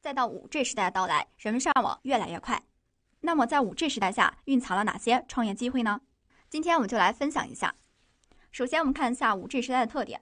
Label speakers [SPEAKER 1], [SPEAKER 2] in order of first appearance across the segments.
[SPEAKER 1] 再到 5G 时代的到来，人们上网越来越快。那么，在 5G 时代下，蕴藏了哪些创业机会呢？今天我们就来分享一下。首先，我们看一下 5G 时代的特点。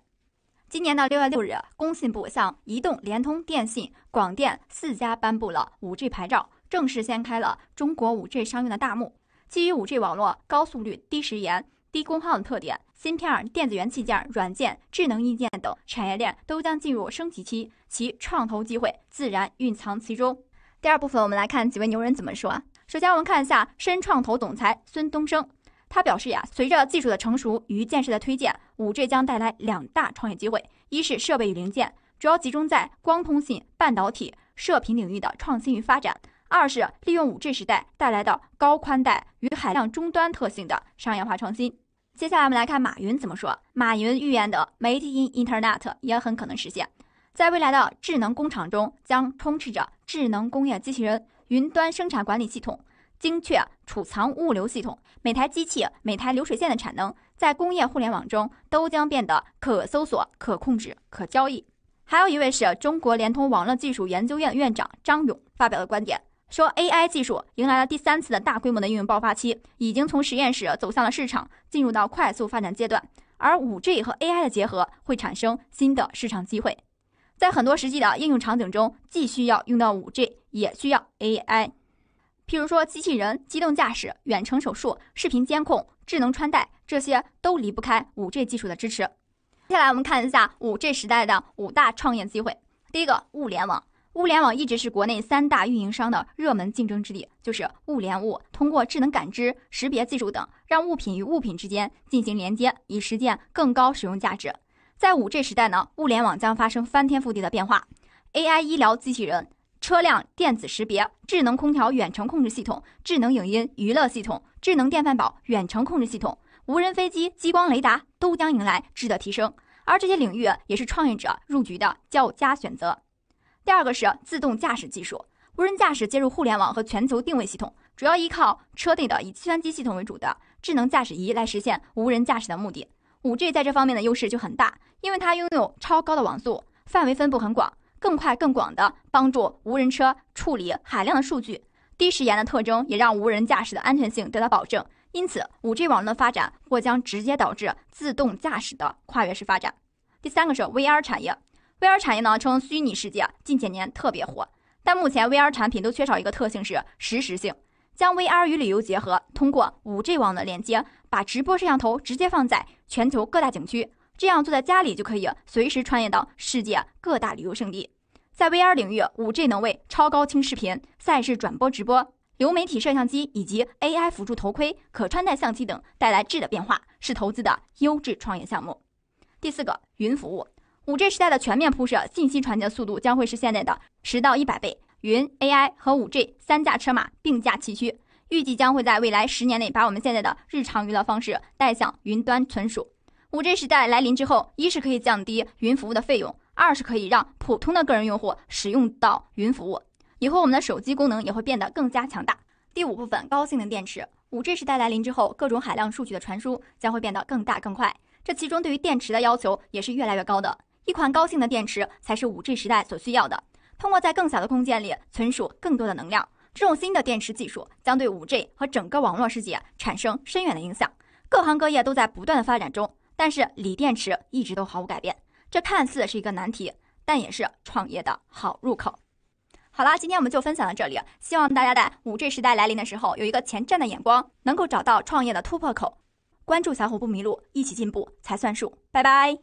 [SPEAKER 1] 今年的6月6日，工信部向移动、联通、电信、广电四家颁布了 5G 牌照，正式掀开了中国 5G 商用的大幕。基于 5G 网络，高速率、低时延。低功耗的特点，芯片、电子元器件、软件、智能硬件等产业链都将进入升级期，其创投机会自然蕴藏其中。第二部分，我们来看几位牛人怎么说啊。首先，我们看一下深创投总裁孙东升，他表示呀，随着技术的成熟与建设的推进，五 G 将带来两大创业机会：一是设备与零件，主要集中在光通信、半导体、射频领域的创新与发展；二是利用五 G 时代带来的高宽带与海量终端特性的商业化创新。接下来我们来看马云怎么说。马云预言的 “Made in Internet” 也很可能实现，在未来的智能工厂中将充斥着智能工业机器人、云端生产管理系统、精确储藏物流系统，每台机器、每台流水线的产能，在工业互联网中都将变得可搜索、可控制、可交易。还有一位是中国联通网络技术研究院院长张勇发表的观点。说 AI 技术迎来了第三次的大规模的应用爆发期，已经从实验室走向了市场，进入到快速发展阶段。而 5G 和 AI 的结合会产生新的市场机会，在很多实际的应用场景中，既需要用到 5G，也需要 AI。譬如说机器人、自动驾驶、远程手术、视频监控、智能穿戴，这些都离不开 5G 技术的支持。接下来我们看一下 5G 时代的五大创业机会。第一个，物联网。物联网一直是国内三大运营商的热门竞争之地，就是物联物，通过智能感知、识别技术等，让物品与物品之间进行连接，以实现更高使用价值。在 5G 时代呢，物联网将发生翻天覆地的变化。AI 医疗机器人、车辆电子识别、智能空调远程控制系统、智能影音娱乐系统、智能电饭煲远程控制系统、无人飞机、激光雷达都将迎来质的提升，而这些领域也是创业者入局的较佳选择。第二个是自动驾驶技术，无人驾驶接入互联网和全球定位系统，主要依靠车内的以计算机系统为主的智能驾驶仪来实现无人驾驶的目的。五 G 在这方面的优势就很大，因为它拥有超高的网速、范围分布很广、更快更广的帮助无人车处理海量的数据，低时延的特征也让无人驾驶的安全性得到保证。因此，五 G 网络的发展或将直接导致自动驾驶的跨越式发展。第三个是 VR 产业。VR 产业呢称虚拟世界近几年特别火，但目前 VR 产品都缺少一个特性是实时性。将 VR 与旅游结合，通过五 G 网的连接，把直播摄像头直接放在全球各大景区，这样坐在家里就可以随时穿越到世界各大旅游胜地。在 VR 领域，五 G 能为超高清视频、赛事转播、直播、流媒体摄像机以及 AI 辅助头盔、可穿戴相机等带来质的变化，是投资的优质创业项目。第四个，云服务。五 G 时代的全面铺设，信息传递速度将会是现在的十到一百倍。云、AI 和五 G 三驾车马并驾齐驱，预计将会在未来十年内把我们现在的日常娱乐方式带向云端存储。五 G 时代来临之后，一是可以降低云服务的费用，二是可以让普通的个人用户使用到云服务。以后我们的手机功能也会变得更加强大。第五部分，高性能电池。五 G 时代来临之后，各种海量数据的传输将会变得更大更快，这其中对于电池的要求也是越来越高的。一款高性能电池才是 5G 时代所需要的。通过在更小的空间里存储更多的能量，这种新的电池技术将对 5G 和整个网络世界产生深远的影响。各行各业都在不断的发展中，但是锂电池一直都毫无改变。这看似是一个难题，但也是创业的好入口。好了，今天我们就分享到这里，希望大家在 5G 时代来临的时候有一个前瞻的眼光，能够找到创业的突破口。关注小虎不迷路，一起进步才算数。拜拜。